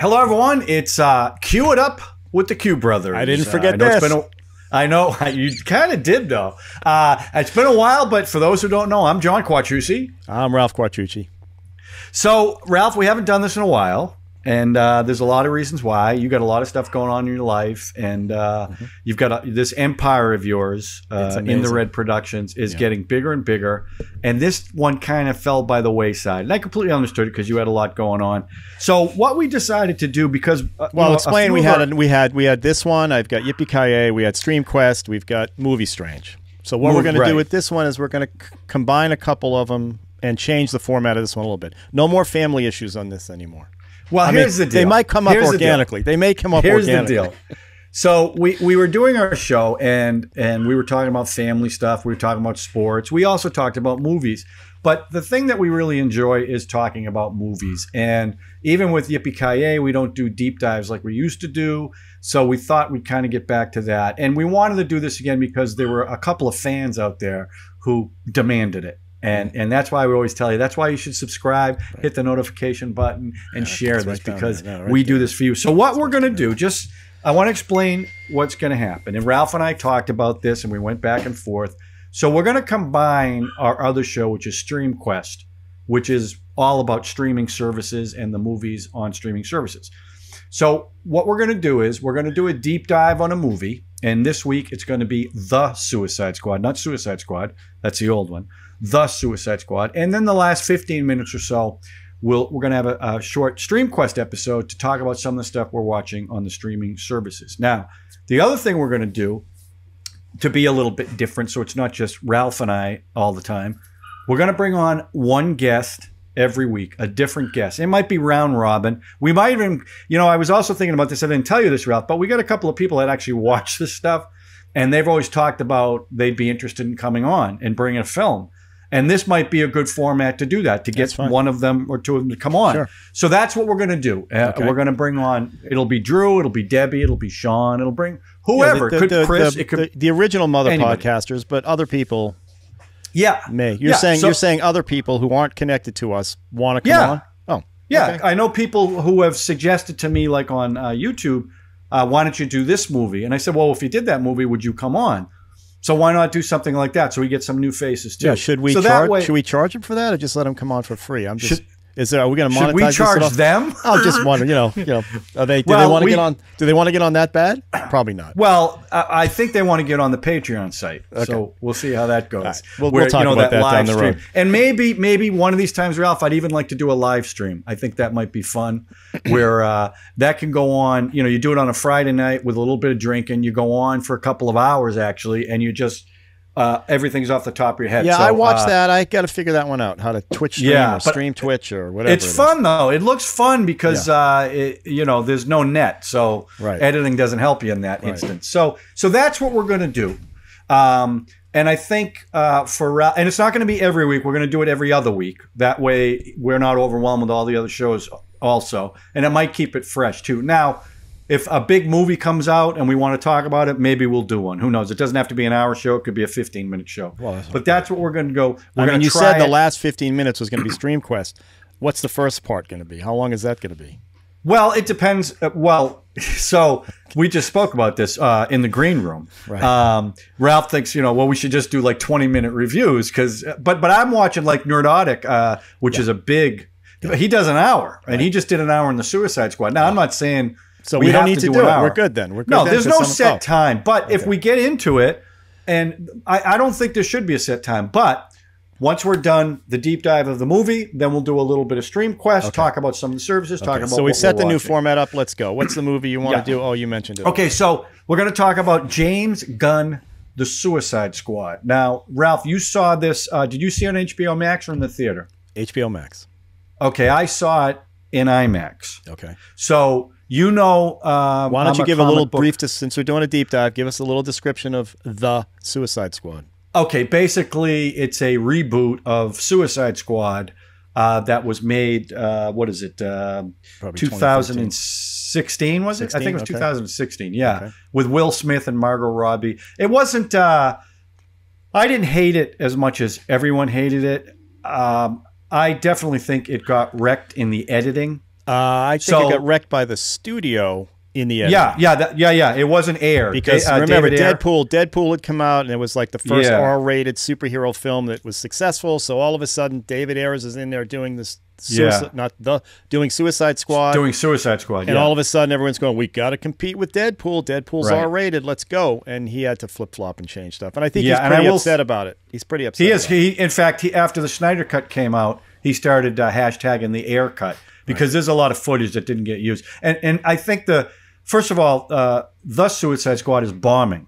Hello, everyone. It's uh, Cue It Up with the Q Brothers. I didn't uh, forget uh, I know this. A, I know you kind of did, though. Uh, it's been a while, but for those who don't know, I'm John Quattrucci. I'm Ralph Quattrucci. So, Ralph, we haven't done this in a while and uh, there's a lot of reasons why you got a lot of stuff going on in your life and uh, mm-hmm. you've got a, this empire of yours uh, in the red productions is yeah. getting bigger and bigger and this one kind of fell by the wayside and i completely understood it because you had a lot going on so what we decided to do because uh, well explain we had our- a, we had we had this one i've got yippee Kaye. we had stream quest we've got movie strange so what Move, we're going right. to do with this one is we're going to c- combine a couple of them and change the format of this one a little bit no more family issues on this anymore well, I here's mean, the deal. They might come up organically. The they may come up here's organically. Here's the deal. So we, we were doing our show and and we were talking about family stuff. We were talking about sports. We also talked about movies. But the thing that we really enjoy is talking about movies. And even with Yippee Kaye, we don't do deep dives like we used to do. So we thought we'd kind of get back to that. And we wanted to do this again because there were a couple of fans out there who demanded it and mm-hmm. and that's why we always tell you that's why you should subscribe right. hit the notification button and yeah, share this right because right we there. do this for you so what that's we're going to do just i want to explain what's going to happen and ralph and i talked about this and we went back and forth so we're going to combine our other show which is Stream Quest, which is all about streaming services and the movies on streaming services so what we're going to do is we're going to do a deep dive on a movie and this week it's going to be The Suicide Squad, not Suicide Squad. That's the old one. The Suicide Squad. And then the last 15 minutes or so, we'll, we're going to have a, a short quest episode to talk about some of the stuff we're watching on the streaming services. Now, the other thing we're going to do to be a little bit different, so it's not just Ralph and I all the time, we're going to bring on one guest every week, a different guest. It might be round robin. We might even, you know, I was also thinking about this. I didn't tell you this, Ralph, but we got a couple of people that actually watch this stuff and they've always talked about they'd be interested in coming on and bringing a film. And this might be a good format to do that, to get one of them or two of them to come on. Sure. So that's what we're going to do. Uh, okay. We're going to bring on, it'll be Drew, it'll be Debbie, it'll be Sean, it'll bring whoever. Yeah, the, the, could the, Chris, the, it could, the, original Mother anybody. Podcasters, but other people yeah, me. You're yeah. saying so, you're saying other people who aren't connected to us want to come yeah. on. Oh, yeah. Okay. I know people who have suggested to me, like on uh, YouTube, uh, why don't you do this movie? And I said, well, if you did that movie, would you come on? So why not do something like that? So we get some new faces too. Yeah, should we? So charge, way, should we charge him for that, or just let him come on for free? I'm just. Should, is there, are we going to monetize? Should we charge them? I'm just wondering. You know, you know, are they? Do well, they want to get on? Do they want to get on that bad? Probably not. Well, I think they want to get on the Patreon site. Okay. So we'll see how that goes. Right. We'll, Where, we'll, talk you know, about that, that down the stream. And maybe, maybe one of these times, Ralph, I'd even like to do a live stream. I think that might be fun. where uh, that can go on. You know, you do it on a Friday night with a little bit of drinking. You go on for a couple of hours actually, and you just uh, everything's off the top of your head. Yeah, so, I watched uh, that. I got to figure that one out. How to Twitch stream yeah, or stream Twitch or whatever. It's it fun though. It looks fun because yeah. uh, it, you know there's no net, so right. editing doesn't help you in that right. instance. So so that's what we're gonna do. Um, and I think uh, for uh, and it's not going to be every week. We're going to do it every other week. That way, we're not overwhelmed with all the other shows. Also, and it might keep it fresh too. Now, if a big movie comes out and we want to talk about it, maybe we'll do one. Who knows? It doesn't have to be an hour show. It could be a 15 minute show. Well, that's but that's what we're going to go. We're I mean, you said it. the last 15 minutes was going to be StreamQuest. What's the first part going to be? How long is that going to be? Well, it depends. Uh, well, so we just spoke about this uh, in the green room. Right. Um, Ralph thinks, you know, well, we should just do like 20 minute reviews because, uh, but, but I'm watching like Nerdotic, uh, which yeah. is a big, yeah. he does an hour right. and he just did an hour in the Suicide Squad. Now, I'm not saying so we, we don't need to, do, do it. We're good then. We're good no, then there's no set oh. time. But okay. if we get into it, and I, I don't think there should be a set time, but once we're done the deep dive of the movie, then we'll do a little bit of stream quest, okay. talk about some of the services, okay. about. So we set the watching. new format up. Let's go. What's the movie you want yeah. to do? Oh, you mentioned it. Okay, so we're going to talk about James Gunn, The Suicide Squad. Now, Ralph, you saw this. Uh, did you see it on HBO Max or in the theater? HBO Max. Okay, I saw it in IMAX. Okay. So you know, um, why don't I'm you give a, little book. brief? To, since we're doing a deep dive, give us a little description of the Suicide Squad. Okay, basically, it's a reboot of Suicide Squad uh, that was made. Uh, what is it? Uh, 2016 was it? 16? I think it was okay. 2016. Yeah, okay. with Will Smith and Margot Robbie. It wasn't. Uh, I didn't hate it as much as everyone hated it. Um, I definitely think it got wrecked in the editing. Uh, I think so, it got wrecked by the studio in the end. Yeah, yeah, that, yeah, yeah. It wasn't air because uh, remember David Deadpool. Deadpool had come out and it was like the first yeah. R-rated superhero film that was successful. So all of a sudden, David Ayers is in there doing this. Suicide, yeah. not the doing Suicide Squad. Doing Suicide Squad. And all of a sudden, everyone's going, "We got to compete with Deadpool. Deadpool's right. R-rated. Let's go!" And he had to flip flop and change stuff. And I think yeah, he's pretty upset about it. He's pretty upset. He is. He, in fact, he, after the Snyder Cut came out, he started uh, hashtagging the Air Cut because right. there's a lot of footage that didn't get used. And and I think the first of all, uh, the Suicide Squad is bombing.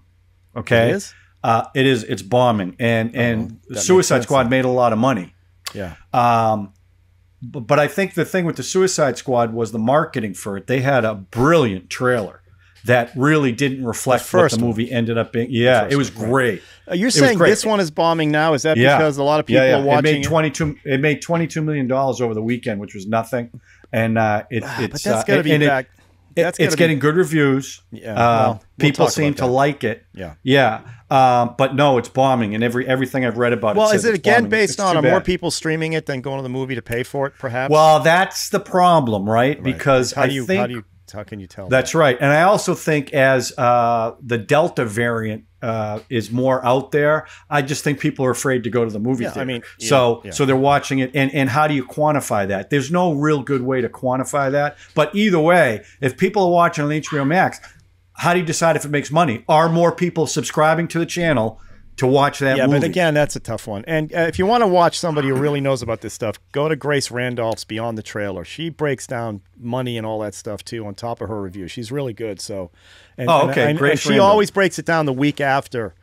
Okay, it is. Uh, it is. It's bombing, and oh, and Suicide Squad made a lot of money. Yeah. Um, but, but I think the thing with the Suicide Squad was the marketing for it. They had a brilliant trailer that really didn't reflect the first what the movie one. ended up being. Yeah, it was one, great. Right. Uh, you're it saying great. this one is bombing now? Is that yeah. because a lot of people yeah, yeah. are watching? It made twenty two. It? made twenty two million dollars over the weekend, which was nothing. And uh, it, ah, it's that's uh, be back. It, it's be... getting good reviews. Yeah, uh, well, we'll people seem to like it. Yeah, yeah. Um, but no, it's bombing, and every everything I've read about it. Well, is it again bombing. based it's on are more people streaming it than going to the movie to pay for it? Perhaps. Well, that's the problem, right? right. Because how do you, I think how do you how can you tell? That's that? right. And I also think as uh, the Delta variant uh, is more out there, I just think people are afraid to go to the movie yeah, theater. I mean, yeah, so yeah. so they're watching it. And and how do you quantify that? There's no real good way to quantify that. But either way, if people are watching on HBO Max, how do you decide if it makes money? Are more people subscribing to the channel? to watch that yeah, movie. but again, that's a tough one. And uh, if you want to watch somebody who really knows about this stuff, go to Grace Randolph's Beyond the Trailer. She breaks down money and all that stuff too on top of her review. She's really good. So, and, oh, okay, and, Grace. And she Randolph. always breaks it down the week after,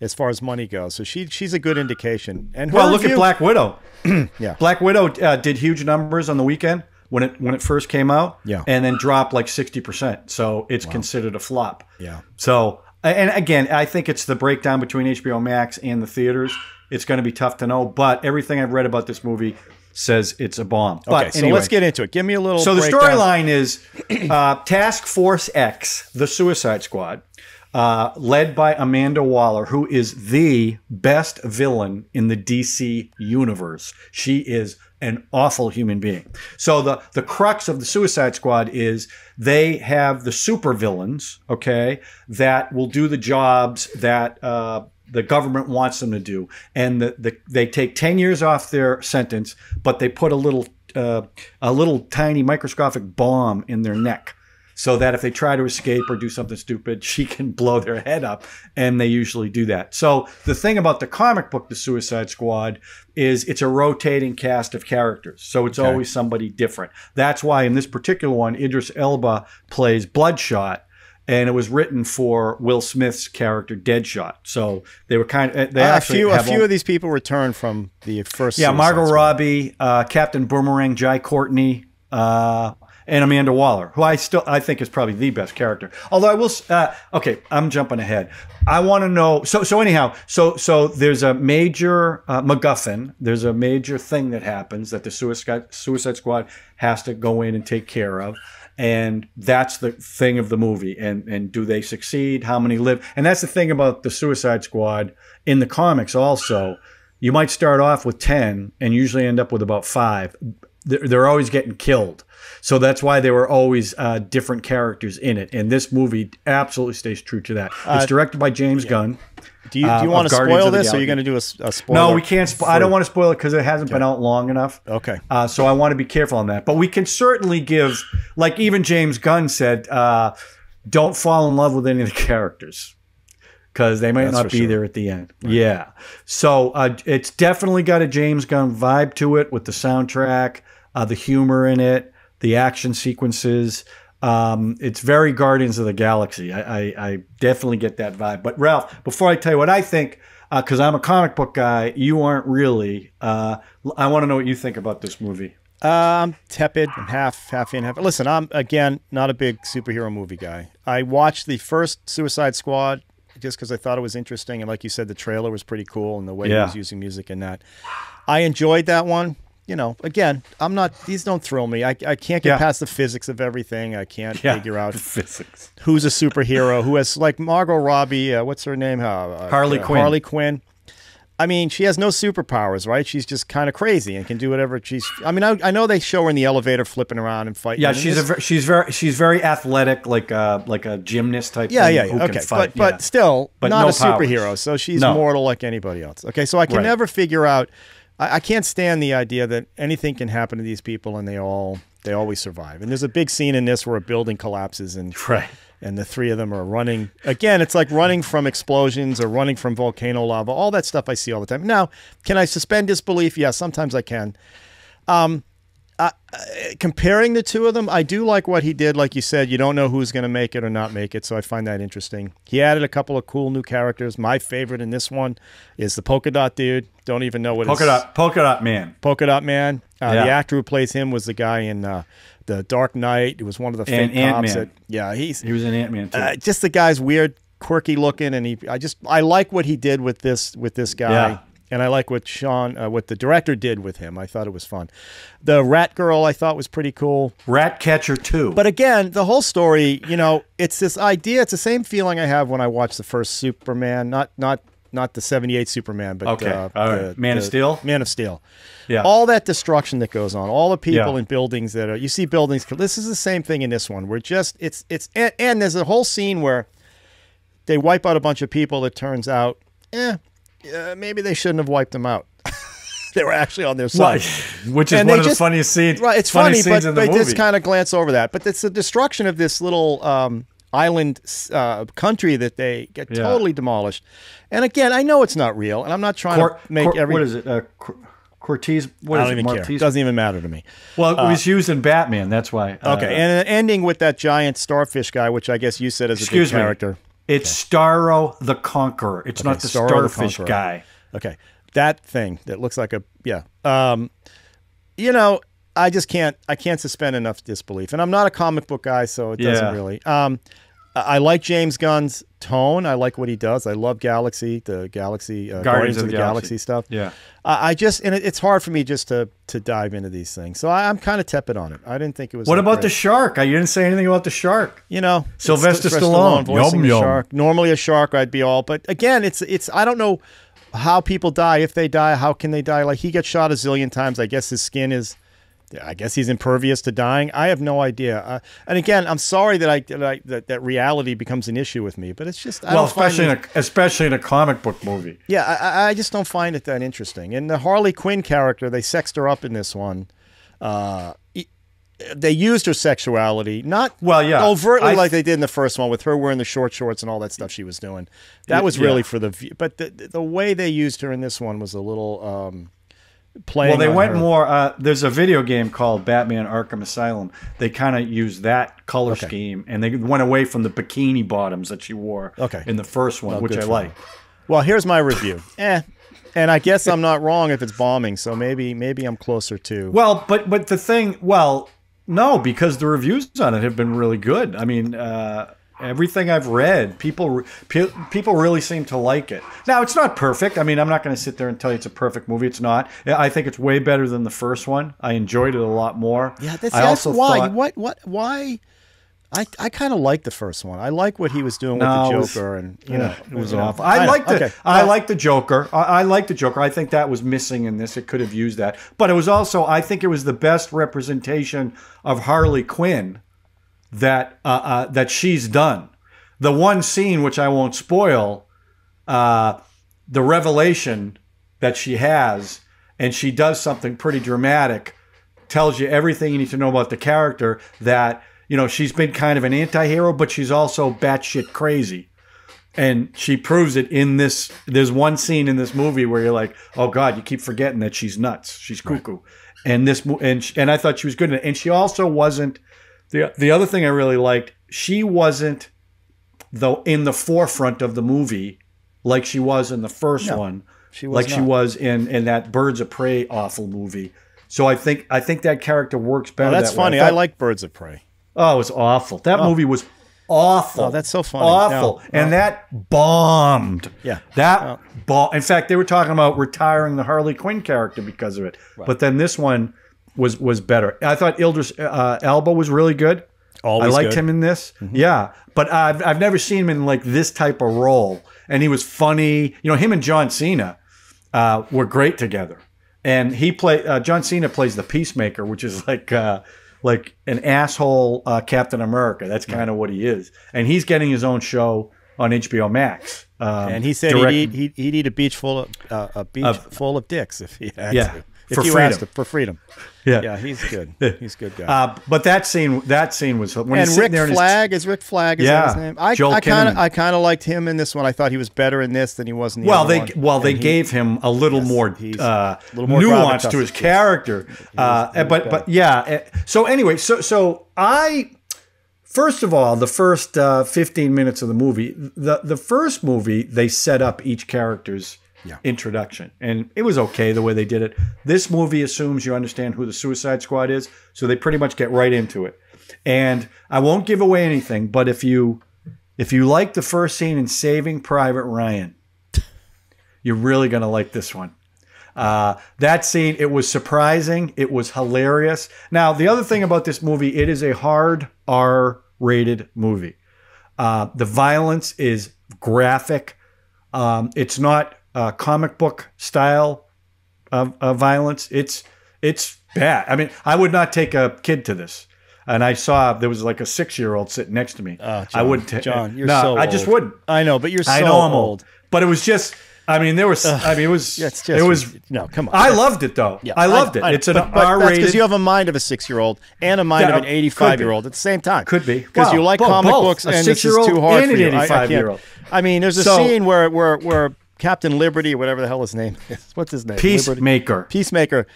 as far as money goes. So she she's a good indication. And well, review, look at Black Widow. yeah, Black Widow uh, did huge numbers on the weekend when it when it first came out. Yeah, and then dropped like sixty percent. So it's wow. considered a flop. Yeah. So and again, I think it's the breakdown between HBO Max and the theaters. It's going to be tough to know, but everything I've read about this movie says it's a bomb. But okay, so anyway. let's get into it. Give me a little. So the storyline is uh, Task Force X, the Suicide Squad, uh, led by Amanda Waller, who is the best villain in the DC universe. She is an awful human being. So the the crux of the Suicide Squad is they have the supervillains, okay, that will do the jobs that uh, the government wants them to do, and the, the, they take ten years off their sentence, but they put a little uh, a little tiny microscopic bomb in their neck so that if they try to escape or do something stupid, she can blow their head up. And they usually do that. So the thing about the comic book, The Suicide Squad, is it's a rotating cast of characters. So it's okay. always somebody different. That's why in this particular one, Idris Elba plays Bloodshot and it was written for Will Smith's character Deadshot. So they were kind of uh, they uh, a few a few all, of these people returned from the first. Yeah, Margot Robbie, uh, Captain Boomerang, Jai Courtney, uh, and Amanda Waller, who I still I think is probably the best character. Although I will, uh, okay, I'm jumping ahead. I want to know. So so anyhow, so so there's a major uh, MacGuffin. There's a major thing that happens that the Suicide Suicide Squad has to go in and take care of. And that's the thing of the movie. And and do they succeed? How many live? And that's the thing about the Suicide Squad in the comics also you might start off with 10 and usually end up with about five they're, they're always getting killed. So that's why there were always uh, different characters in it. And this movie absolutely stays true to that. Uh, it's directed by James yeah. Gunn. Do you, do you uh, want to spoil this, or are you going to do a, a spoiler? No, we can't. Spo- I don't want to spoil it because it hasn't okay. been out long enough. Okay. Uh, so I want to be careful on that. But we can certainly give, like even James Gunn said, uh, don't fall in love with any of the characters because they might That's not be sure. there at the end. Right. Yeah. So uh, it's definitely got a James Gunn vibe to it with the soundtrack uh, the humor in it, the action sequences. Um, it's very Guardians of the Galaxy. I, I, I, definitely get that vibe. But Ralph, before I tell you what I think, because uh, I'm a comic book guy, you aren't really. Uh, I want to know what you think about this movie. Um, tepid and half, half in, half. Listen, I'm again not a big superhero movie guy. I watched the first Suicide Squad just because I thought it was interesting, and like you said, the trailer was pretty cool, and the way yeah. he was using music in that. I enjoyed that one you know, again, I'm not. These don't thrill me. I, I can't get yeah. past the physics of everything. I can't yeah, figure out physics. Who's a superhero? who has like Margot Robbie? Uh, what's her name? Uh, uh, Harley uh, Quinn. Harley Quinn. I mean, she has no superpowers, right? She's just kind of crazy and can do whatever she's. I mean, I, I know they show her in the elevator flipping around and fighting. Yeah, and she's a she's very she's very athletic, like a uh, like a gymnast type. Yeah, yeah, okay, fight, but but still but not no a superhero. Powers. So she's no. mortal like anybody else. Okay, so I can right. never figure out I, I can't stand the idea that anything can happen to these people and they all they always survive. And there's a big scene in this where a building collapses and right. and the three of them are running. Again, it's like running from explosions or running from volcano lava. All that stuff I see all the time. Now, can I suspend disbelief? Yeah, sometimes I can. Um, uh, comparing the two of them, I do like what he did. Like you said, you don't know who's going to make it or not make it, so I find that interesting. He added a couple of cool new characters. My favorite in this one is the polka dot dude. Don't even know what polka dot polka dot man. Polka dot man. Uh, yeah. The actor who plays him was the guy in uh, the Dark Knight. It was one of the and fake Ant cops. That, yeah, he's he was an Ant Man too. Uh, just the guy's weird, quirky looking, and he. I just I like what he did with this with this guy. Yeah and I like what Sean, uh, what the director did with him. I thought it was fun. The Rat Girl, I thought was pretty cool. Rat Catcher too. But again, the whole story, you know, it's this idea. It's the same feeling I have when I watch the first Superman. Not not not the '78 Superman, but okay, uh, all right. Man the, of Steel. Man of Steel. Yeah. All that destruction that goes on, all the people yeah. and buildings that are. You see buildings. This is the same thing in this one. We're just it's it's and, and there's a whole scene where they wipe out a bunch of people. It turns out, eh, uh, maybe they shouldn't have wiped them out. they were actually on their side, right. which is and one of just, the funniest scenes. Right, it's funny, but they just kind of glance over that. But it's the destruction of this little um, island uh, country that they get yeah. totally demolished. And again, I know it's not real, and I'm not trying Cor to make Cor every. What is it? Uh, Cortez. What I don't even care. doesn't even matter to me. Well, it was uh, used in Batman. That's why. Uh, okay, and uh, ending with that giant starfish guy, which I guess you said is a good me. character. It's okay. Starro the Conqueror. It's okay, not the Starro starfish the guy. Okay, that thing that looks like a yeah. Um, you know, I just can't. I can't suspend enough disbelief, and I'm not a comic book guy, so it doesn't really. Um, I like James Gunn's tone. I like what he does. I love Galaxy, the Galaxy uh, Guardians, Guardians, of the, Galaxy. Galaxy stuff. Yeah, uh, I just and it, it's hard for me just to to dive into these things. So I, am kind of tepid on it. I didn't think it was. What about great. the shark? I you didn't say anything about the shark. You know, Sylvester, Stallone, Stallone voicing yum, yum. shark. Normally a shark, I'd be all. But again, it's it's I don't know how people die if they die. How can they die? Like he gets shot a zillion times. I guess his skin is yeah, I guess he's impervious to dying. I have no idea. Uh, and again, I'm sorry that I, that I, that that reality becomes an issue with me, but it's just I well, especially it, in a, especially in a comic book movie. Yeah, I, I, just don't find it that interesting. And the Harley Quinn character, they sexed her up in this one. Uh, they used her sexuality, not well, yeah, overtly I, like they did in the first one with her wearing the short shorts and all that stuff she was doing. That was really yeah. for the but the the way they used her in this one was a little. Um, playing. Well, they went her. more. Uh, there's a video game called Batman Arkham Asylum. They kind of used that color okay. scheme, and they went away from the bikini bottoms that she wore. Okay. in the first one, oh, which I like. Well, here's my review. eh, and I guess I'm not wrong if it's bombing. So maybe maybe I'm closer to. Well, but but the thing, well, no, because the reviews on it have been really good. I mean, uh, everything I've read, people pe- people really seem to like it. Now it's not perfect. I mean, I'm not going to sit there and tell you it's a perfect movie. It's not. I think it's way better than the first one. I enjoyed it a lot more. Yeah, that's, I that's why. Thought, what what why? I, I kind of like the first one. I like what he was doing no, with the Joker, was, and you know it was you know. awful. I, like liked it. Okay. I liked the Joker. I, I liked the Joker. I think that was missing in this. It could have used that, but it was also I think it was the best representation of Harley Quinn that uh, uh, that she's done. The one scene which I won't spoil, uh, the revelation that she has, and she does something pretty dramatic, tells you everything you need to know about the character. That you know she's been kind of an anti-hero, but she's also batshit crazy. And she proves it in this. There's one scene in this movie where you're like, "Oh God, you keep forgetting that she's nuts. She's cuckoo." Right. And this, and and I thought she was good, and she also wasn't the the other thing I really liked, she wasn't though in the forefront of the movie like she was in the first no, one. She like not. she was in in that Birds of Prey awful movie. So I think I think that character works better. Oh, that's that funny. I, thought, I, like Birds of Prey. Oh, it was awful. That oh. movie was awful. Oh, that's so funny. Awful. No, and no. that bombed. Yeah. That no. Oh. bomb. In fact, they were talking about retiring the Harley Quinn character because of it. Right. But then this one was was better. I thought Ildris uh, Elba was really good. Always I liked good. him in this. Mm-hmm. Yeah, but I've I've never seen him in like this type of role, and he was funny. You know, him and John Cena uh, were great together, and he played uh, John Cena plays the peacemaker, which is like. Uh, like an asshole uh, Captain America. That's kind of yeah. what he is, and he's getting his own show on HBO Max. Um, and he said direct- he'd, eat, he'd, he'd, eat, a beach full of uh, a beach of, full of dicks if he had yeah. to for freedom. for freedom. Yeah, yeah, he's good. He's good guy. Uh, but that scene, that scene was when and Rick Flag is Rick Flag. Is yeah, his name? I kind of, I kind of liked him in this one. I thought he was better in this than he was in the. Well, they, one. well, they gave him a little yes, more, uh, a little more nuance to his character. Uh, eh, but, but yeah. Eh, so anyway, so, so I. First of all, the first uh, 15 minutes of the movie, the, the first movie, they set up each character's yeah. introduction. And it was okay the way they did it. This movie assumes you understand who the Suicide Squad is, so they pretty much get right into it. And I won't give away anything, but if you if you like the first scene in Saving Private Ryan, you're really going to like this one. Uh, that scene, it was surprising. It was hilarious. Now, the other thing about this movie, it is a hard R rated movie. Uh, the violence is graphic. Um, it's not uh, comic book style of, of, violence. It's it's bad. I mean, I would not take a kid to this. And I saw there was like a six year old sitting next to me. Ah, John, I wouldn't. T- John, you're no, so. I just old. wouldn't. I know, but you're. So I know I'm old. But it was just. I mean, there was. I mean, it was. It's just, it was. No, come on. I loved it though. Yeah, I loved I, it. I, it's an R rated. Because you have a mind of a six-year-old and a mind yeah, of an eighty-five-year-old at the same time. Could be because wow. you like both, comic books and this is too hard and for an eighty-five-year-old. I, I, mean, there's a so, scene where where where Captain Liberty, whatever the hell his name is. What's his name? Peacemaker. Liberty. Peacemaker.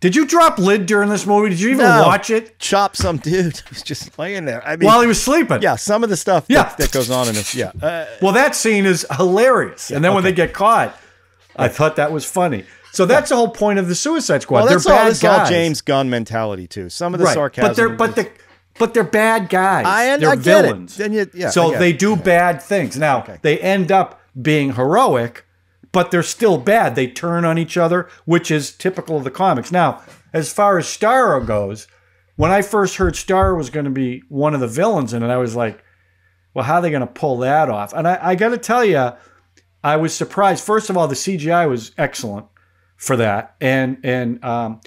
Did you drop lid during this movie? Did you even no, watch it? Chop some dude who's just laying there. I mean, while he was sleeping. Yeah, some of the stuff yeah. that, that goes on in this. Yeah. Uh, well, that scene is hilarious. Yeah, and then okay. when they get caught, I thought that was funny. So that's yeah. the whole point of the Suicide Squad. Well, they're bad all, that's guys. all James Gunn mentality too. Some of the right. sarcasm, but they're but the but they're bad guys. I, and they're I villains. It. Then you, yeah, so they do bad things. Now okay. they end up being heroic, but they're still bad. They turn on each other, which is typical of the comics. Now, as far as Starro goes, when I first heard Starro was going to be one of the villains in it, I was like, well, how are they going to pull that off? And I, I got to tell you, I was surprised. First of all, the CGI was excellent for that, and and um,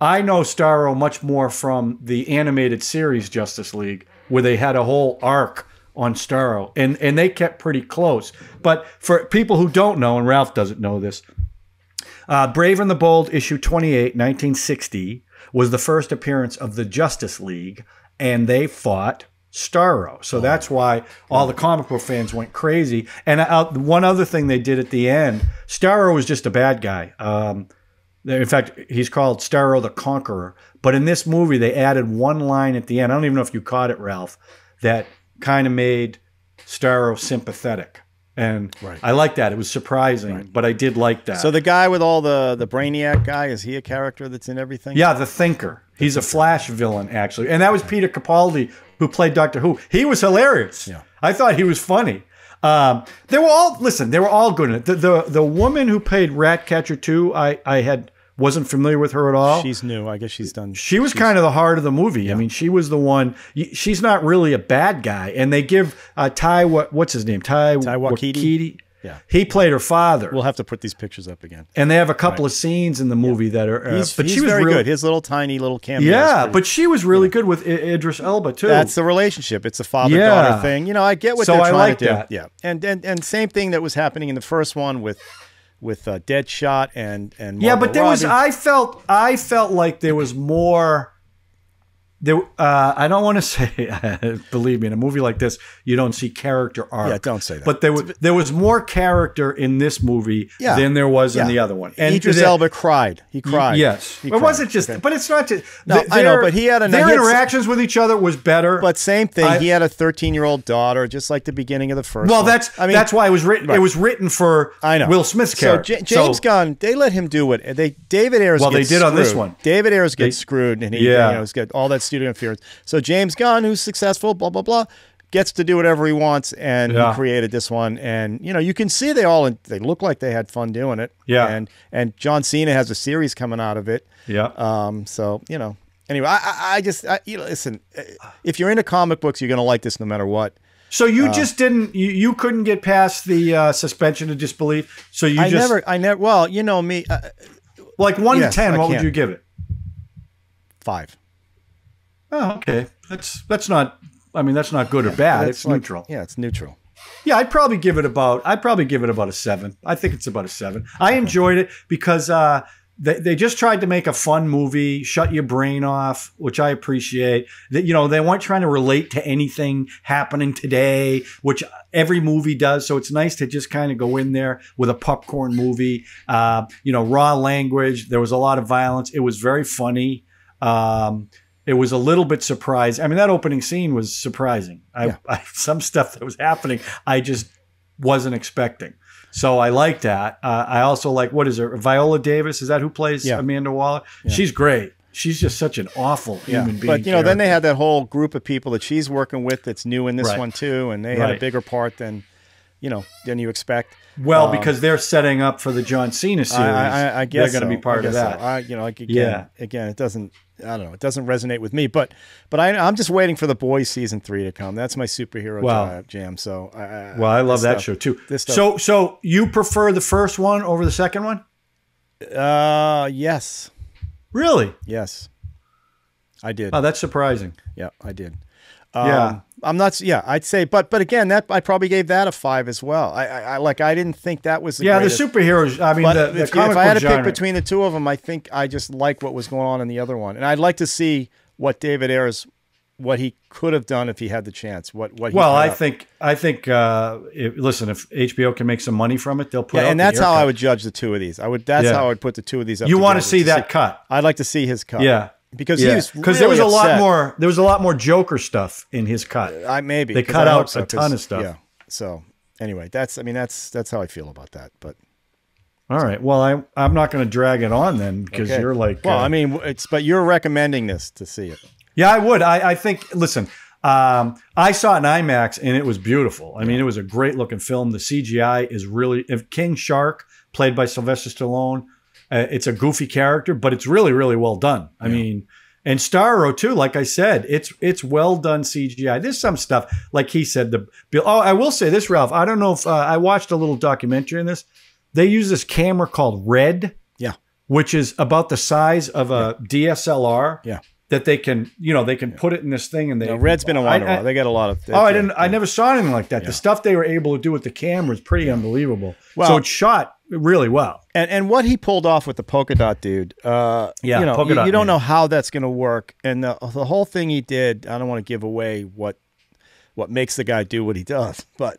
I know Starro much more from the animated series Justice League, where they had a whole arc on Starro, and and they kept pretty close. But for people who don't know, and Ralph doesn't know this, uh, Brave and the Bold issue 28, 1960 was the first appearance of the Justice League, and they fought Starro. So oh. that's why all the comic book fans went crazy. And uh, one other thing they did at the end, Starro was just a bad guy. Um, in fact, he's called Starro the Conqueror. But in this movie, they added one line at the end. I don't even know if you caught it, Ralph, that kind of made Starro sympathetic. And right. I like that. It was surprising, right. but I did like that. So the guy with all the the brainiac guy is he a character that's in everything? Yeah, the Thinker. The He's thinker. a Flash villain actually, and that was Peter Capaldi who played Doctor Who. He was hilarious. Yeah, I thought he was funny. Um, they were all listen. They were all good The the, the woman who played Ratcatcher two, I I had wasn't familiar with her at all. She's new. I guess she's done. She was kind of the heart of the movie. Yeah. I mean, she was the one. She's not really a bad guy. And they give uh, Ty what what's his name? Ty Ty Wakiti. Yeah, he played her father. We'll have to put these pictures up again. And they have a couple right. of scenes in the movie yeah. that are. Uh, he's, but he's she was very really, good. His little tiny little cameo. Yeah, pretty, but she was really yeah. good with Idris Elba too. That's the relationship. It's a father daughter thing. You know, I get what so they're trying like to do. Yeah, and and and same thing that was happening in the first one with with uh, Deadshot and and Marvel yeah, but there Robbie. was I felt I felt like there was more there, uh, I don't want to say. believe me, in a movie like this, you don't see character arc. Yeah, don't say that. But there was there was more character in this movie yeah. than there was yeah. in the other one. And Idris Elba cried. He cried. Yes, he it cried. wasn't just. Okay. But it's not just. No, their, I know. But he had a their had interactions with each other was better. But same thing. I, he had a 13 year old daughter, just like the beginning of the first. Well, one. that's I mean that's why it was written. Right. It was written for I know Will Smith's character. So J James so, Gunn, they let him do it. They David Ayers. Well, they did screwed. on this one. David Ayers gets they, screwed, and he yeah. you know, all that studio interference. So James Gunn, who's successful, blah blah blah, gets to do whatever he wants, and yeah. he created this one. And you know, you can see they all they look like they had fun doing it. Yeah. And and John Cena has a series coming out of it. Yeah. Um. So you know. Anyway, I I just I, you know, listen. Eh, if you're into comic books, you're gonna like this no matter what. So you uh, just didn't you, you couldn't get past the uh, suspension of disbelief. So you I just, never I never well you know me. Uh, like one yes, to ten, I what can would you give it? Five. Oh, okay. That's that's not. I mean, that's not good yeah, or bad. It's neutral. Yeah, it's neutral. Yeah, I'd probably give it about. I'd probably give it about a seven. I think it's about a seven. I enjoyed it because uh, they, they just tried to make a fun movie, shut your brain off, which I appreciate. That you know they weren't trying to relate to anything happening today, which every movie does. So it's nice to just kind of go in there with a popcorn movie. Uh, you know, raw language. There was a lot of violence. It was very funny. Um, it was a little bit surprised. I mean, that opening scene was surprising. I, yeah. I, some stuff that was happening, I just wasn't expecting. So I like that. Uh, I also like what is her Viola Davis? Is that who plays yeah. Amanda Waller? Yeah. She's great. She's just such an awful human being. But you know, character. then they had that whole group of people that she's working with that's new in this right. one too, and they right. had a bigger part than you know than you expect. Well, um, because they're setting up for the John Cena series, I, I, I guess they're going to so. be part of that. So. I, you know, like again, yeah. again, it doesn't. I don't know. It doesn't resonate with me, but but I, am just waiting for the boys season three to come. That's my superhero jam. So I, well, I love that stuff, show too. This stuff. So so you prefer the first one over the second one? Uh, yes. Really? Yes. I did. Oh, that's surprising. Yeah, I did. Um, yeah. I'm not. Yeah, I'd say, but but again, that I probably gave that a five as well. I, I, I like I didn't think that was. The yeah, greatest. the superheroes. I mean, the, the if, if, I had to pick between the two of them, I think I just like what was going on in the other one, and I'd like to see what David Ayers, what he could have done if he had the chance. What what? Well, I think I think. Uh, if, listen, if HBO can make some money from it, they'll put. Yeah, and that's how cut. I would judge the two of these. I would. That's yeah. how I would put the two of these. you want to see that see, cut? I'd like to see his cut. Yeah because yeah. he was because really there was a lot more there was a lot more Joker stuff in his cut. Uh, I maybe they cut out so, a ton of stuff. Yeah. So anyway, that's I mean that's that's how I feel about that. But all right, well I I'm not going to drag it on then because okay. you're like well uh, I mean it's but you're recommending this to see it. Yeah, I would. I I think listen. Um, I saw it in IMAX and it was beautiful. I mean, it was a great looking film. The CGI is really if King Shark, played by Sylvester Stallone, uh, it's a goofy character, but it's really really well done. I mean, and Starro too. Like I said, it's it's well done CGI. There's some stuff like he said. The oh, I will say this, Ralph. I don't know if uh, I watched a little documentary in this. They use this camera called Red. Yeah. Which is about the size of a yeah. DSLR. Yeah that they can, you know, they can yeah. put it in this thing and they. No, Red's been a while. They got a lot of. oh, I didn't. Yeah. I never saw anything like that. Yeah. The stuff they were able to do with the camera is pretty unbelievable. Well, so it's shot really well. And and what he pulled off with the polka dot dude, uh, yeah, you know, polka you, dot, you don't man. know how that's going to work. And the, the whole thing he did, I don't want to give away what what makes the guy do what he does, but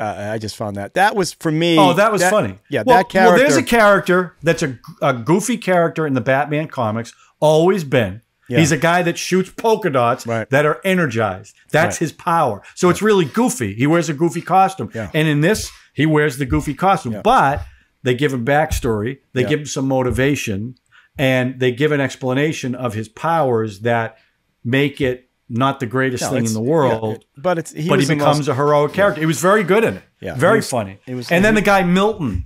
uh, I just found that that was for me. Oh, that was that, funny. Yeah, well, that character. Well, there's a character that's a, a goofy character in the Batman comics, always been. Yeah. He's a guy that shoots polka dots right. that are energized. That's right. his power. So right. it's really goofy. He wears a goofy costume. Yeah. And in this, he wears the goofy costume. Yeah. But they give him backstory. They yeah. give him some motivation, and they give an explanation of his powers that make it not the greatest no, thing in the world. Yeah, but it's he but he becomes most, a heroic character. He was very good in it. Yeah, very was, funny. It was, and then the guy Milton,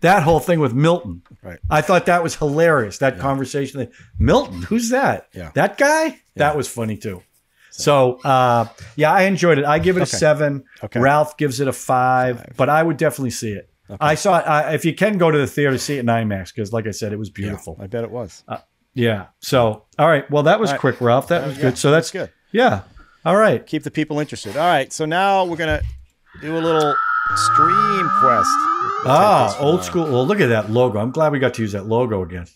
that whole thing with Milton. Right. I thought that was hilarious. That yeah. conversation. That, Milton, who's that? Yeah. That guy? Yeah. That was funny too. So, so uh, yeah, I enjoyed it. I give it okay. a seven. Okay. Ralph gives it a five, five, but I would definitely see it. Okay. I saw it. if you can go to the theater, see it in IMAX because, like I said, it was beautiful. Yeah, I bet it was. Uh, yeah. So, all right. Well, that was right. quick, Ralph. That was yeah, good. So that's, that's good. Yeah. All right. Keep the people interested. All right. So now we're gonna do a little stream quest. ah, old school. Well, look at that logo. I'm glad we got to use that logo again.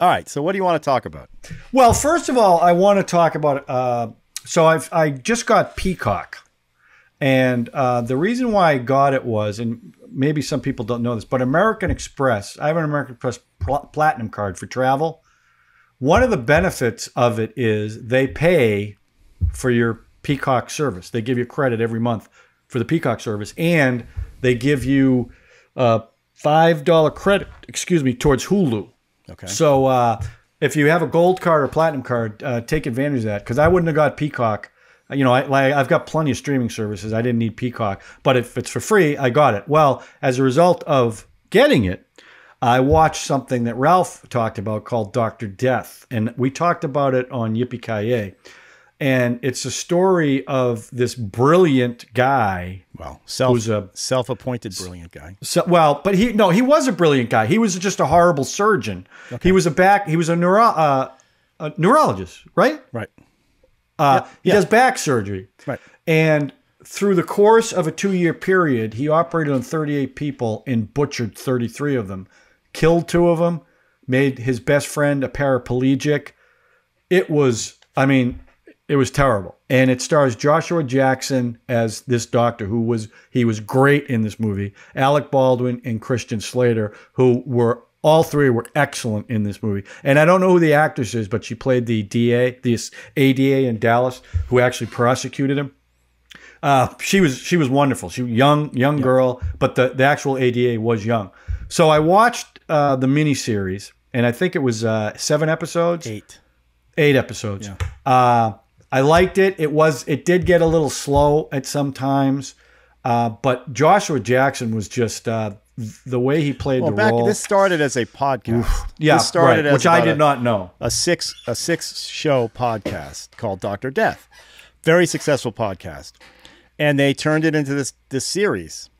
All right. So what do you want to talk about? Well, first of all, I want to talk about. Uh, so I've I just got Peacock. And uh, the reason why I got it was, and maybe some people don't know this, but American Express, I have an American Express pl- Platinum card for travel. One of the benefits of it is they pay for your Peacock service. They give you credit every month for the Peacock service, and they give you a uh, five dollar credit, excuse me, towards Hulu. Okay. So uh, if you have a gold card or platinum card, uh, take advantage of that because I wouldn't have got Peacock uh, you know, I, have got plenty of streaming services. I didn't need Peacock, but if it's for free, I got it. Well, as a result of getting it, I watched something that Ralph talked about called Doctor Death, and we talked about it on Yippee Kaye. And it's a story of this brilliant guy. Well, self, who's a self-appointed brilliant guy. So, well, but he no, he was a brilliant guy. He was just a horrible surgeon. Okay. He was a back. He was a neuro, uh, a neurologist, right? Right uh, yeah. He yeah. does back surgery. Right. And through the course of a two year period, he operated on 38 people and butchered 33 of them, killed two of them, made his best friend a paraplegic. It was, I mean, it was terrible. And it stars Joshua Jackson as this doctor who was, he was great in this movie, Alec Baldwin and Christian Slater, who were all three were excellent in this movie. And I don't know who the actress is, but she played the DA, this ADA in Dallas, who actually prosecuted him. Uh, she was she was wonderful. She was young young yeah. girl, but the, the actual ADA was young. So I watched uh, the miniseries, and I think it was uh, seven episodes, eight, eight episodes. Yeah. Uh, I liked it. It was it did get a little slow at some times, uh, but Joshua Jackson was just uh, the way he played well, the back, role. This started as a podcast. Oof. Yeah, this started right, which I did a, not know. A six a six show podcast called Doctor Death, very successful podcast, and they turned it into this this series,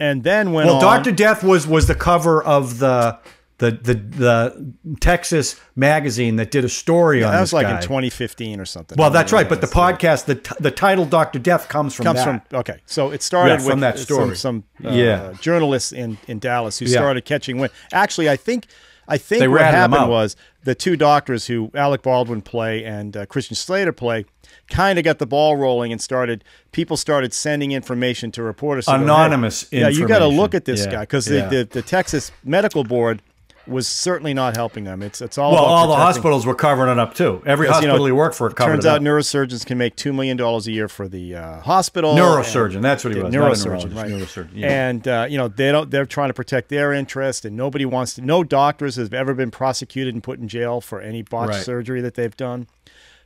and then went. Well, Doctor Death was was the cover of the the the the Texas magazine that did a story yeah, on that was like guy. in 2015 or something. Well, that's right. But the podcast, the the title "Doctor Death" comes from comes that. from okay. So it started yeah, with from that story. Some, some uh, yeah. journalists in in Dallas who yeah. started catching wind. Actually, I think I think they what happened was the two doctors who Alec Baldwin play and uh, Christian Slater play kind of got the ball rolling and started people started sending information to reporters. Anonymous. Go, hey, yeah, you got to look at this guy because the, the the Texas Medical Board was certainly not helping them. It's it's all well. all the hospitals were covering it up too. Every hospital you, know, you work for covered. it. Turns out neurosurgeons can make two million dollars a year for the uh, hospital. Neurosurgeon, that's what he was. Neurosurgeon, right? Neurosurgeon. Yeah. And uh, you know they don't. They're trying to protect their interest, and nobody wants to. No doctors have ever been prosecuted and put in jail for any botched right. surgery that they've done.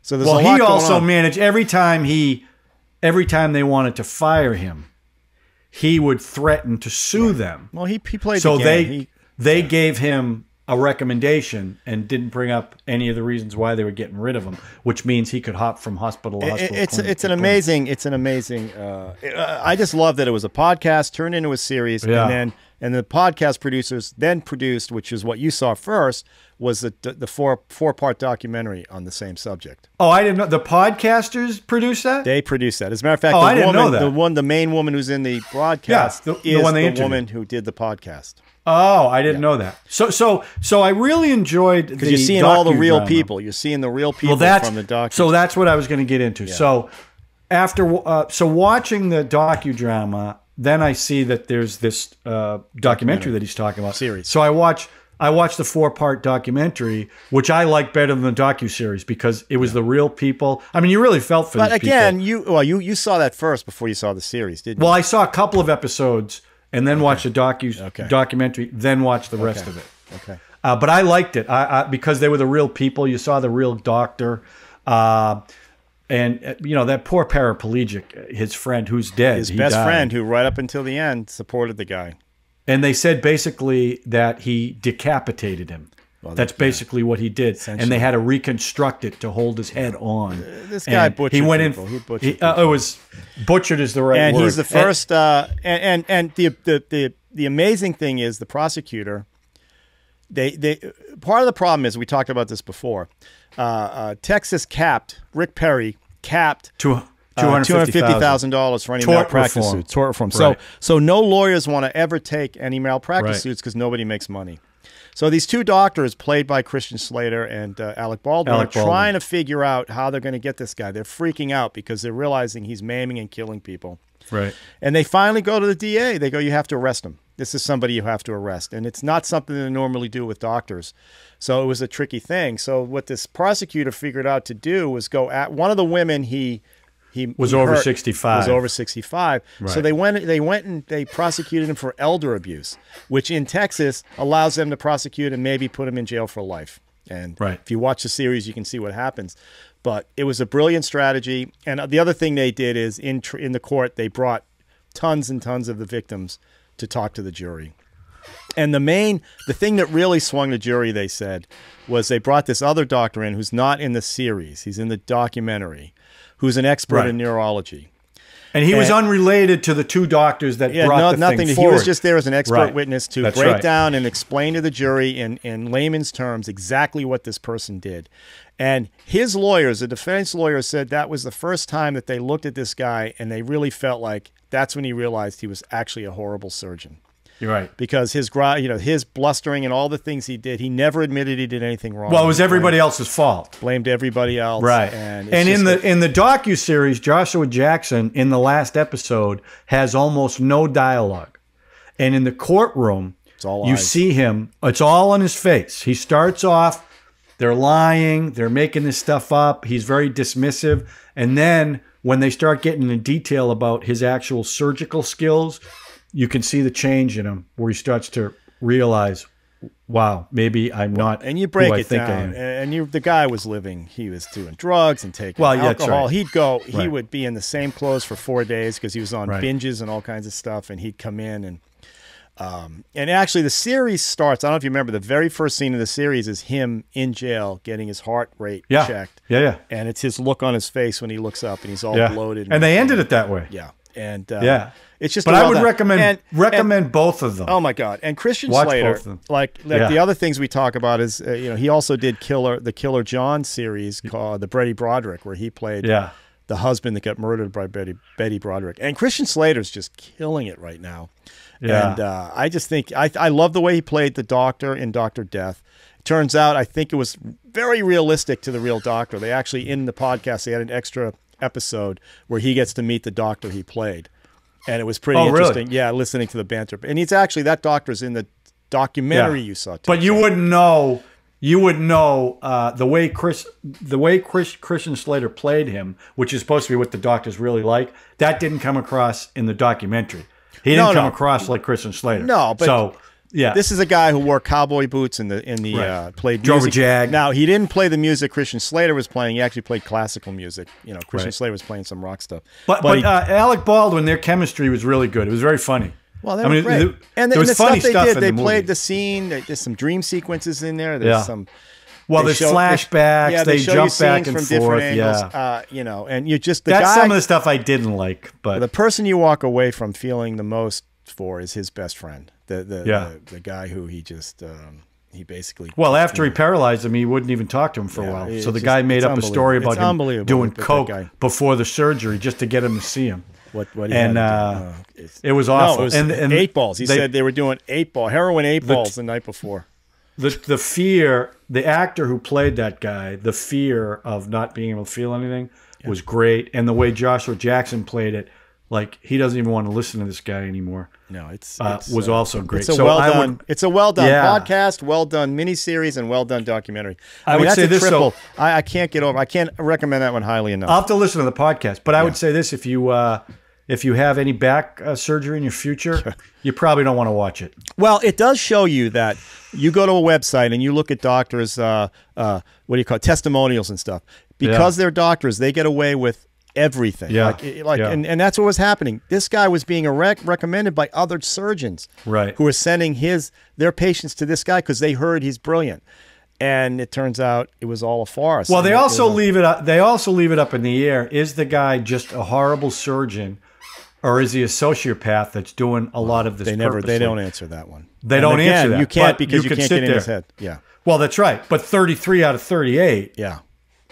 So there's well, he also on. managed every time he, every time they wanted to fire him, he would threaten to sue right. them. Well, he, he played. So the they he, they yeah. gave him a recommendation and didn't bring up any of the reasons why they were getting rid of him, which means he could hop from hospital to it, hospital. It's it's an amazing it's an amazing. Uh, uh, I just love that it was a podcast turned into a series, yeah. and then and the podcast producers then produced, which is what you saw first, was the the four four part documentary on the same subject. Oh, I didn't know the podcasters produced that. They produced that. As a matter of fact, oh, the I woman, didn't know that. the one, the main woman who's in the broadcast, yeah, the, is the, the woman who did the podcast. Oh, I didn't yeah. know that. So, so, so I really enjoyed because you're seeing all the real people. You're seeing the real people well, from the doc. So that's what I was going to get into. Yeah. So after, uh, so watching the docudrama, then I see that there's this uh, documentary that he's talking about series. So I watch. I watch the four part documentary, which I like better than the docu series because it was yeah. the real people. I mean, you really felt for. But again, people. you well, you you saw that first before you saw the series, didn't you? Well, I saw a couple of episodes and then okay. watch the docu okay. documentary, then watch the rest okay. of it. Okay. Uh, but I liked it I, I, because they were the real people. You saw the real doctor. Uh, and uh, you know that poor paraplegic, his friend who's dead, his best died. friend who right up until the end supported the guy. And they said basically that he decapitated him. Well, That's basically yeah. what he did, and they had to reconstruct it to hold his head on. Uh, this guy and butchered. He went people. in. He butchered. He, uh, it was butchered is the right and word. And he's the first. And uh, and, and, and the, the the the amazing thing is the prosecutor. They they part of the problem is we talked about this before. Uh, uh Texas capped Rick Perry capped to. Uh, $250,000 for any tort malpractice reform. suit, tort reform. Right. So, so no lawyers want to ever take any malpractice right. suits because nobody makes money. So these two doctors, played by Christian Slater and uh, Alec Baldwin, Alec Baldwin, are trying to figure out how they're going to get this guy. They're freaking out because they're realizing he's maiming and killing people. Right. And they finally go to the DA. They go, "You have to arrest him. This is somebody you have to arrest." And it's not something they normally do with doctors. So it was a tricky thing. So what this prosecutor figured out to do was go at one of the women he he was he over hurt, 65 was over 65 right. so they went they went and they prosecuted him for elder abuse which in texas allows them to prosecute and maybe put him in jail for life and right. if you watch the series you can see what happens but it was a brilliant strategy and the other thing they did is in in the court they brought tons and tons of the victims to talk to the jury and the main, the thing that really swung the jury, they said, was they brought this other doctor in who's not in the series. He's in the documentary, who's an expert right. in neurology. And he and, was unrelated to the two doctors that yeah, brought no, the nothing. Thing forward. He was just there as an expert right. witness to That's break right. down and explain to the jury in, in layman's terms exactly what this person did. And his lawyers, the defense lawyers, said that was the first time that they looked at this guy and they really felt like that's when he realized he was actually a horrible surgeon. You're right. Because his you know his blustering and all the things he did, he never admitted he did anything wrong. Well, it was everybody blamed, else's fault. Blamed everybody else. Right. And, and in the in the docu series, Joshua Jackson in the last episode has almost no dialogue, and in the courtroom, it's all you eyes. see him. It's all on his face. He starts off. They're lying. They're making this stuff up. He's very dismissive. And then when they start getting into detail about his actual surgical skills, you can see the change in him where he starts to realize wow, maybe I'm not. And you break it down. And you, the guy was living. He was doing drugs and taking well, alcohol. right. He'd go. He right. would be in the same clothes for four days because he was on right. binges and all kinds of stuff. And he'd come in and. Um, and actually, the series starts. I don't know if you remember the very first scene of the series is him in jail getting his heart rate yeah. checked. Yeah, yeah. And it's his look on his face when he looks up, and he's all yeah. bloated. And, and they ended it that way. Yeah, and uh, yeah, it's just. But I would recommend and, recommend and, both of them. Oh my god! And Christian Watch Slater, like, like yeah. the other things we talk about is uh, you know he also did Killer the Killer John series called the Brady Broderick where he played yeah. the husband that got murdered by Betty Betty Broderick. And Christian Slater's just killing it right now. Yeah. And uh, I just think I I love the way he played the doctor in Doctor Death. Turns out I think it was very realistic to the real doctor. They actually in the podcast they had an extra episode where he gets to meet the doctor he played, and it was pretty oh, interesting. Really? Yeah, listening to the banter, and he's actually that doctor's in the documentary yeah. you saw. Too, but you wouldn't know. You would not know uh, the way Chris, the way Chris Christian Slater played him, which is supposed to be what the doctors really like. That didn't come across in the documentary. He didn't no, come no. across like Christian Slater. No, but so yeah. This is a guy who wore cowboy boots in the in the right. uh, played drove music. a jag. Now he didn't play the music Christian Slater was playing. He actually played classical music. You know, Christian right. Slater was playing some rock stuff. But but, but he, uh, Alec Baldwin, their chemistry was really good. It was very funny. Well, they I mean, great. and, the, and the stuff they stuff did, they the played the scene. There's some dream sequences in there. There's yeah. some. Well, there's flashbacks. They, yeah, they, they jump back and from forth. Different angles, yeah, uh, you know, and you just the that's guy, some of the stuff I didn't like. But the person you walk away from feeling the most for is his best friend. The the yeah. the, the guy who he just um, he basically well after he paralyzed him, he wouldn't even talk to him for yeah, a while. So the just, guy made up a story about him doing coke before the surgery just to get him to see him. What what? and uh, oh, it was awful. No, it was and, and eight balls. He they, said they were doing eight ball heroin eight the, balls the night before. The the fear the actor who played that guy the fear of not being able to feel anything yeah. was great, and the way Joshua Jackson played it like he doesn't even want to listen to this guy anymore. No, it's, uh, it's was uh, also great. It's a so well done. Would, it's a well done yeah. podcast, well done miniseries, and well done documentary. I, I mean, would say this. Triple. So, I, I, can't get over. I can't recommend that one highly enough. I'll have to listen to the podcast, but I yeah. would say this: if you uh, if you have any back uh, surgery in your future, you probably don't want to watch it. Well, it does show you that you go to a website and you look at doctors, uh, uh, what do you call it, testimonials and stuff. Because yeah. they're doctors, they get away with everything. Yeah. Like, like yeah. And, and that's what was happening. This guy was being rec- recommended by other surgeons right. who were sending his their patients to this guy because they heard he's brilliant. And it turns out it was all a farce. Well, they also leave it up. They also leave it up in the air. Is the guy just a horrible surgeon, or is he a sociopath that's doing a lot of this? They never. Purposely? They don't answer that one. They and don't again, answer that. You can't because you, you can't get there. in his head. Yeah. Well, that's right. But thirty-three out of thirty-eight. Yeah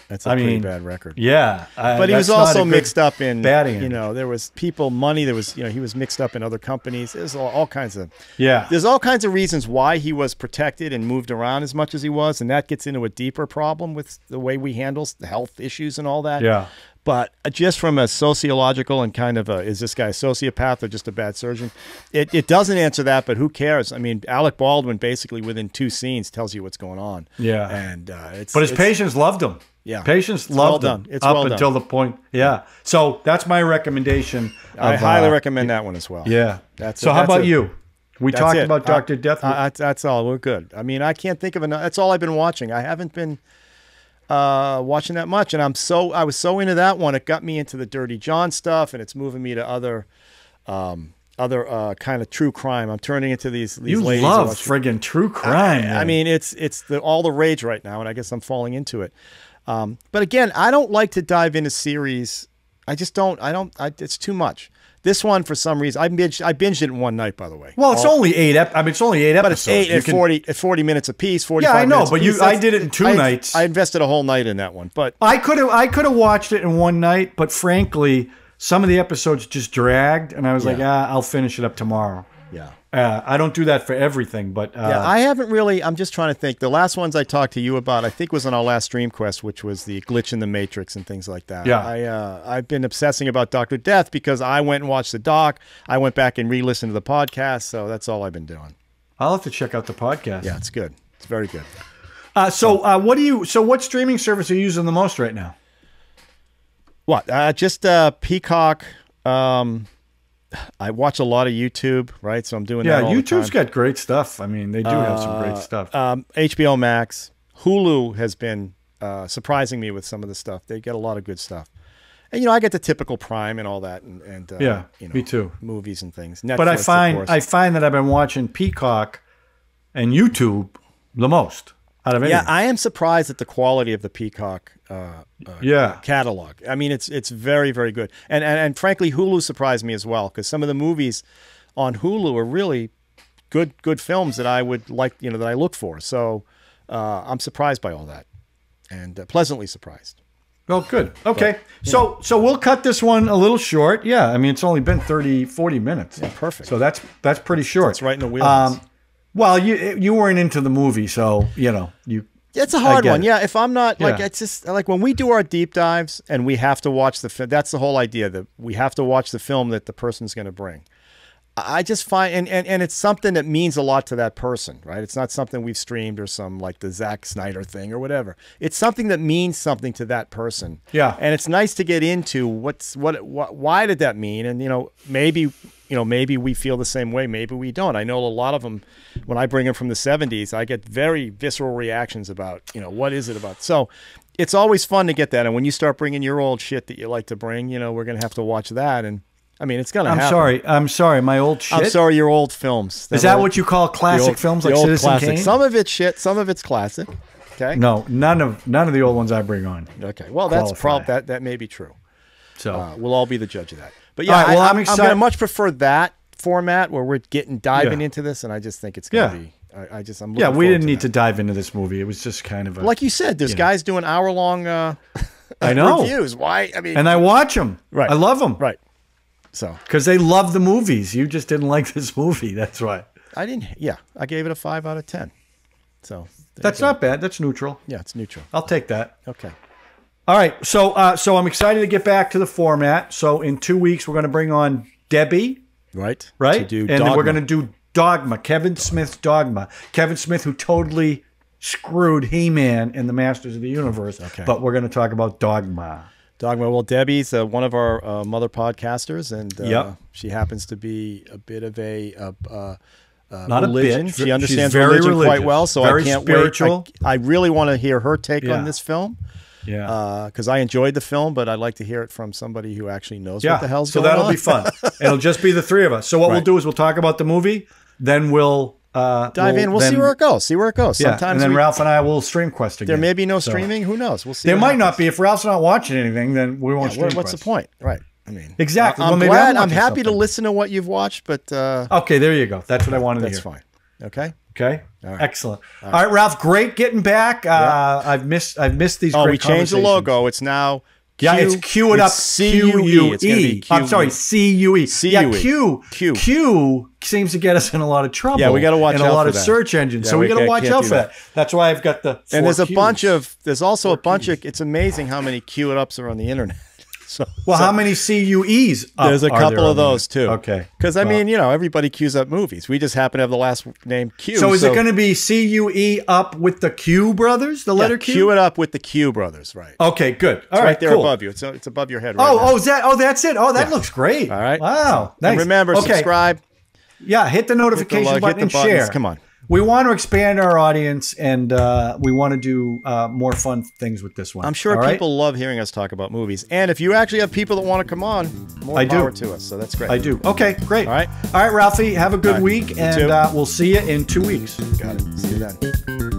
that's a I pretty mean, bad record. Yeah, I, but he was also mixed up in batting. You know, there was people, money. There was you know he was mixed up in other companies. There's all, all, kinds of yeah. There's all kinds of reasons why he was protected and moved around as much as he was, and that gets into a deeper problem with the way we handle health issues and all that. Yeah. But uh, just from a sociological and kind of a, is this guy a sociopath or just a bad surgeon? It, it doesn't answer that, but who cares? I mean, Alec Baldwin basically within two scenes tells you what's going on. Yeah. And uh, it's. But his it's, patients loved him. Yeah. Patients it's loved well them done. It's up well done. until the point. Yeah. So that's my recommendation. I highly uh, recommend that one as well. Yeah. That's so. It, how that's about it. you? We that's talked it. about Doctor Death. I, that's all. We're good. I mean, I can't think of another. That's all I've been watching. I haven't been uh, watching that much, and I'm so I was so into that one. It got me into the Dirty John stuff, and it's moving me to other. Um, other uh, kind of true crime. I'm turning into these. these you ladies love friggin' true crime. I, I, mean, it's it's the, all the rage right now, and I guess I'm falling into it. Um, but again, I don't like to dive into series. I just don't. I don't. I, it's too much. This one, for some reason, I binged. I binged it in one night. By the way, well, it's All, only eight. Ep- I mean, it's only eight episodes. But it's eight at can, forty at forty minutes a piece. Forty. Yeah, I know, but you. I did it in two I, nights. I invested a whole night in that one. But I could have. I could have watched it in one night. But frankly, some of the episodes just dragged, and I was yeah. like, ah, I'll finish it up tomorrow. Yeah. Uh, I don't do that for everything, but uh, yeah, I haven't really. I'm just trying to think. The last ones I talked to you about, I think, was on our last Quest, which was the glitch in the matrix and things like that. Yeah, I uh, I've been obsessing about Doctor Death because I went and watched the doc. I went back and re-listened to the podcast, so that's all I've been doing. I'll have to check out the podcast. Yeah, it's good. It's very good. Uh, so, uh, what do you? So, what streaming service are you using the most right now? What? Uh, just Peacock. Um, I watch a lot of YouTube, right? So I'm doing yeah. YouTube's got great stuff. I mean, they do uh, have some great uh, stuff. Um, HBO Max, Hulu has been uh, surprising me with some of the stuff. They get a lot of good stuff. And you know, I get the typical Prime and all that, and, and uh, yeah, you know, me too. Movies and things. Netflix, but I find I find that I've been watching Peacock and YouTube the most out of anything. Yeah, I am surprised at the quality of the Peacock uh, uh, yeah. catalog. I mean, it's it's very very good, and and, and frankly, Hulu surprised me as well because some of the movies on Hulu are really good good films that I would like you know that I look for. So uh, I'm surprised by all that, and uh, pleasantly surprised. Well, good. Okay. But, yeah. So so we'll cut this one a little short. Yeah. I mean, it's only been 30, 40 minutes. Yeah, perfect. So that's that's pretty short. It's right in the wheelhouse. Um, well, you you weren't into the movie, so you know you. It's a hard one, it. yeah. If I'm not like, yeah. it's just like when we do our deep dives and we have to watch the film. That's the whole idea that we have to watch the film that the person's going to bring. I just find and, and and it's something that means a lot to that person, right? It's not something we've streamed or some like the Zack Snyder thing or whatever. It's something that means something to that person. Yeah. And it's nice to get into what's what, what why did that mean? And you know, maybe you know, maybe we feel the same way, maybe we don't. I know a lot of them when I bring them from the 70s, I get very visceral reactions about, you know, what is it about? So, it's always fun to get that and when you start bringing your old shit that you like to bring, you know, we're going to have to watch that and I mean, it's gonna. I'm happen. sorry. I'm sorry. My old shit. I'm sorry. Your old films. That Is that old, what you call classic old, films like Citizen classic. Kane? Some of it's shit. Some of it's classic. Okay. No, none of none of the old ones I bring on. Okay. Well, that's prob that that may be true. So uh, we'll all be the judge of that. But yeah, right, well, I, am excited. I'm gonna much prefer that format where we're getting diving yeah. into this, and I just think it's gonna yeah. be. I, I, just I'm. Yeah, we didn't to need that. to dive into this movie. It was just kind of a, like you said. There's you guys know. doing hour long. Uh, I know reviews. Why? I mean, and I watch them. Right. I love them. Right. So because they love the movies, you just didn't like this movie. That's right. I didn't. Yeah, I gave it a five out of ten. So that's not bad. That's neutral. Yeah, it's neutral. I'll take that. Okay. All right. So uh, so I'm excited to get back to the format. So in two weeks we're going to bring on Debbie. Right. Right. and then we're going to do Dogma. Kevin Dogma. Smith's Dogma. Kevin Smith who totally screwed He Man and the Masters of the Universe. Okay. But we're going to talk about Dogma. Dogma. Well, Debbie's uh, one of our uh, mother podcasters, and uh, yep. she happens to be a bit of a. Uh, uh, Not religion. a bit. She understands religion religious. quite well, so very I can't spiritual. wait. I, I really want to hear her take yeah. on this film. Yeah. Because uh, I enjoyed the film, but I'd like to hear it from somebody who actually knows yeah. what the hell's so going on. So that'll be fun. It'll just be the three of us. So what right. we'll do is we'll talk about the movie, then we'll uh, dive we'll in. We'll then, see where it goes. See where it goes. Yeah, Sometimes and then we, Ralph and I will stream quest again. There may be no so. streaming. Who knows? We'll see. There might happens. not be. If Ralph's not watching anything, then we won't. Yeah, what's quest. the point? Right. I mean, exactly. I'm well, glad. I'm, I'm happy something. to listen to what you've watched, but uh, okay, there you go. That's what I wanted. That's to hear. fine. Okay. Okay. All right. Excellent. All right. All right Ralph. Great getting back. Uh, I've missed. I've missed these. Oh, we changed the logo. It's now yeah, it's Q it up. Q U E. I'm sorry, C U E. C U E. Yeah, Q, Q seems to get us in a lot of trouble. Yeah, we got to watch out for a lot of search engines. Yeah, so we, we got to watch out for that. that. That's why I've got the. and there's Qs. a bunch of. There's also four a bunch Qs. of. It's amazing how many Q it ups are on the internet. So, well, so how many CUEs? there's a couple there of those too. Okay, because I mean, you know, everybody queues up movies. We just happen to have the last name Q. So is so. it going to be CUE up with the Q brothers? The letter yeah, Q. Cue it up with the Q brothers, right? Okay, good. All it's right, right there cool. above you. It's it's above your head. Right oh, now. oh, is that oh, that's it. Oh, that yeah. looks great. All right. Wow. Nice. And remember, okay. subscribe. Yeah, hit the notification hit the button hit the and buttons. share. Come on we want to expand our audience and uh, we want to do uh, more fun things with this one. I'm sure All people right? love hearing us talk about movies. And if you actually have people that want to come on, more I power do. to us. So that's great. I do. Okay, great. All right. All right, Ralphie, have a good right. week. You and uh, we'll see you in two weeks. Got it. See you then.